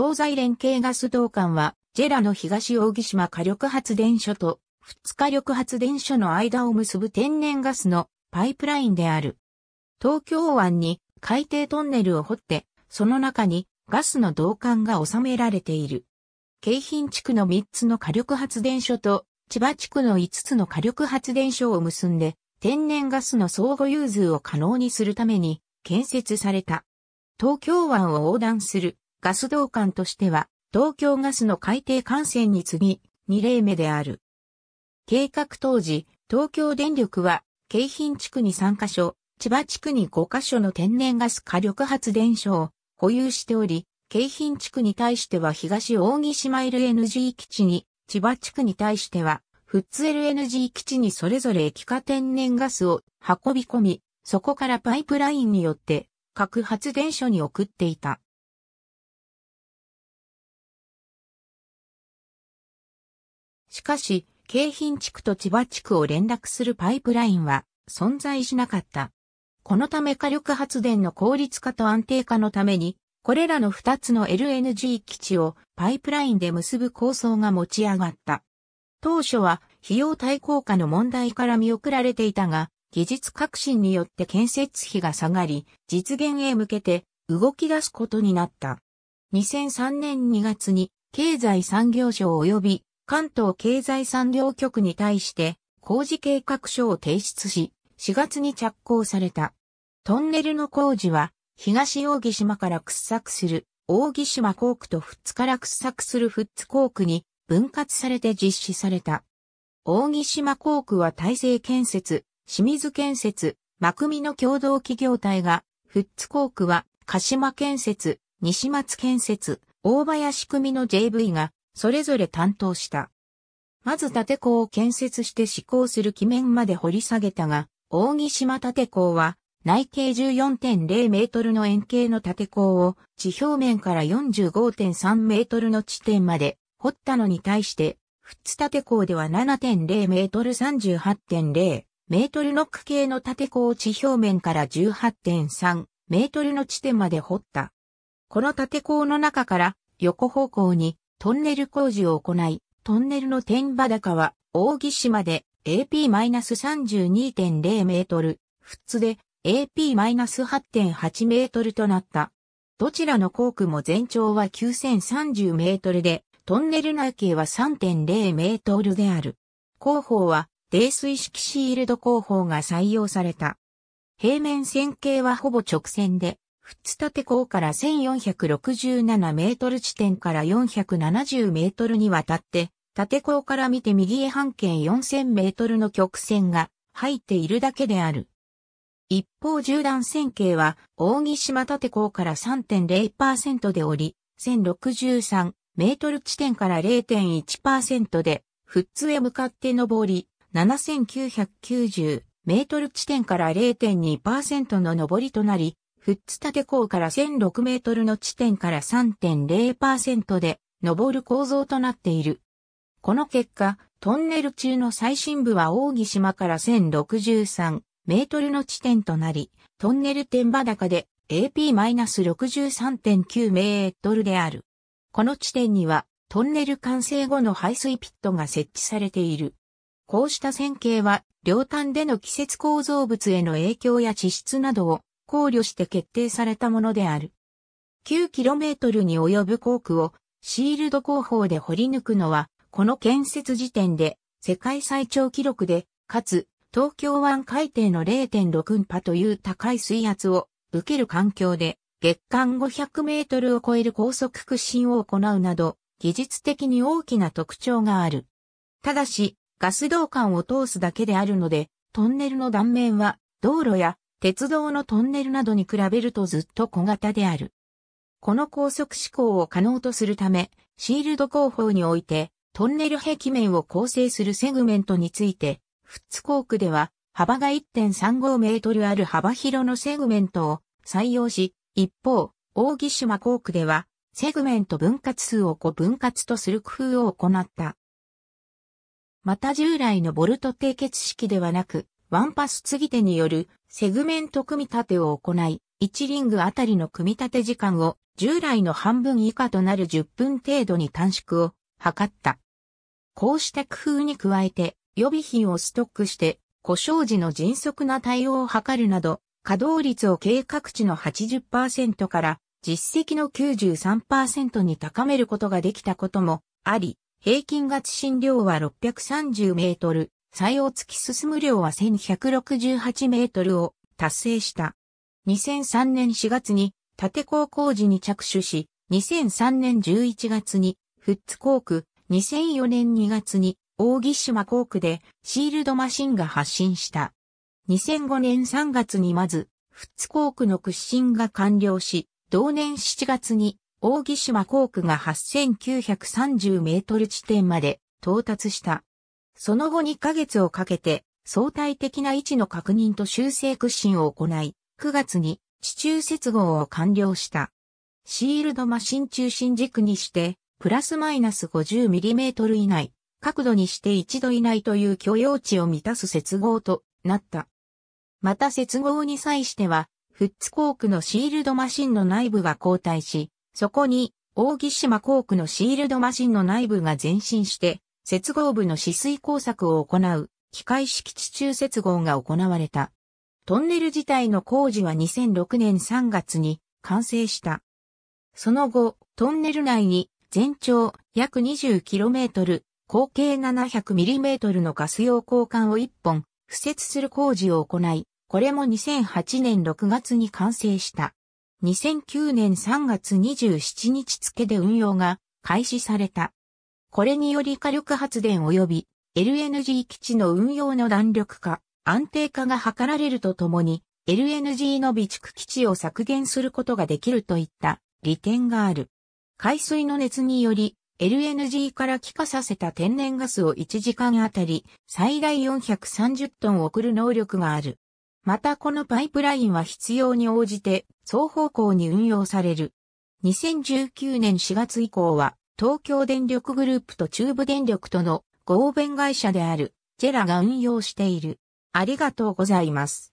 東西連携ガス導管は、ジェラの東大木島火力発電所と、二日力発電所の間を結ぶ天然ガスのパイプラインである。東京湾に海底トンネルを掘って、その中にガスの導管が収められている。京浜地区の3つの火力発電所と、千葉地区の5つの火力発電所を結んで、天然ガスの相互融通を可能にするために建設された。東京湾を横断するガス道管としては、東京ガスの海底幹線に次ぎ、2例目である。計画当時、東京電力は、京浜地区に3カ所、千葉地区に5カ所の天然ガス火力発電所を保有しており、京浜地区に対しては東大木島 LNG 基地に、千葉地区に対しては、富津 LNG 基地にそれぞれ液化天然ガスを運び込み、そこからパイプラインによって、核発電所に送っていた。しかし、京浜地区と千葉地区を連絡するパイプラインは存在しなかった。このため火力発電の効率化と安定化のために、これらの2つの LNG 基地をパイプラインで結ぶ構想が持ち上がった。当初は費用対効果の問題から見送られていたが、技術革新によって建設費が下がり、実現へ向けて動き出すことになった。2003年2月に経済産業省及び関東経済産業局に対して工事計画書を提出し、4月に着工された。トンネルの工事は、東扇島から掘削する、扇島工区と富津から掘削する富津工区に分割されて実施された。扇島工区は大成建設、清水建設、マクミの共同企業体が、富津工区は鹿島建設、西松建設、大林組の JV がそれぞれ担当した。まず縦港を建設して施行する基面まで掘り下げたが、大木島縦港は内径14.0メートルの円形の縦港を地表面から45.3メートルの地点まで掘ったのに対して、仏縦港では7.0メートル38.0メートルノック系の縦港を地表面から18.3メートルの地点まで掘った。この縦港の中から横方向にトンネル工事を行い、トンネルの天場高は、大木島で AP-32.0 メートル、富津で AP-8.8 メートルとなった。どちらの工区も全長は9030メートルで、トンネル内径は3.0メートルである。工法は、泥水式シールド工法が採用された。平面線形はほぼ直線で、淵立港から1467メートル地点から470メートルにわたって、立港から見て右へ半径4000メートルの曲線が入っているだけである。一方縦断線形は、大木島立港から3.0%でおり、1063メートル地点から0.1%で、富津へ向かって上り、7990メートル地点から0.2%の上りとなり、フッツ立港から1006メートルの地点から3.0%で上る構造となっている。この結果、トンネル中の最深部は大木島から1063メートルの地点となり、トンネル天場高で AP-63.9 メートルである。この地点にはトンネル完成後の排水ピットが設置されている。こうした線形は、両端での季節構造物への影響や地質などを考慮して決定されたものである。9km に及ぶ航空をシールド工法で掘り抜くのは、この建設時点で世界最長記録で、かつ東京湾海底の0.6波という高い水圧を受ける環境で月間500メートルを超える高速屈伸を行うなど技術的に大きな特徴がある。ただしガス導管を通すだけであるのでトンネルの断面は道路や鉄道のトンネルなどに比べるとずっと小型である。この高速指向を可能とするため、シールド工法において、トンネル壁面を構成するセグメントについて、フッツコークでは、幅が1.35メートルある幅広のセグメントを採用し、一方、大木島コークでは、セグメント分割数を5分割とする工夫を行った。また従来のボルト締結式ではなく、ワンパス継ぎ手によるセグメント組み立てを行い、1リングあたりの組み立て時間を従来の半分以下となる10分程度に短縮を図った。こうした工夫に加えて予備品をストックして故障時の迅速な対応を図るなど稼働率を計画値の80%から実績の93%に高めることができたこともあり、平均月診量は630メートル、最用突き進む量は1168メートルを達成した。2003年4月に立高工事に着手し、2003年11月に富津航空、2004年2月に大木島航空でシールドマシンが発進した。2005年3月にまず、富津航空の屈伸が完了し、同年7月に大木島航空が8930メートル地点まで到達した。その後2ヶ月をかけて、相対的な位置の確認と修正屈伸を行い、9月に地中接合を完了した。シールドマシン中心軸にして、プラスマイナス 50mm 以内、角度にして1度以内という許容値を満たす接合となった。また接合に際しては、フッツコークのシールドマシンの内部が後退し、そこに、大木島コークのシールドマシンの内部が前進して、接合部の止水工作を行う機械式地中接合が行われた。トンネル自体の工事は2006年3月に完成した。その後、トンネル内に全長約 20km、口径 700mm のガス用交換を1本、敷設する工事を行い、これも2008年6月に完成した。2009年3月27日付で運用が開始された。これにより火力発電及び LNG 基地の運用の弾力化、安定化が図られるとともに、LNG の備蓄基地を削減することができるといった利点がある。海水の熱により LNG から気化させた天然ガスを1時間あたり最大430トン送る能力がある。またこのパイプラインは必要に応じて双方向に運用される。2019年4月以降は東京電力グループと中部電力との合弁会社であるジェラが運用している。ありがとうございます。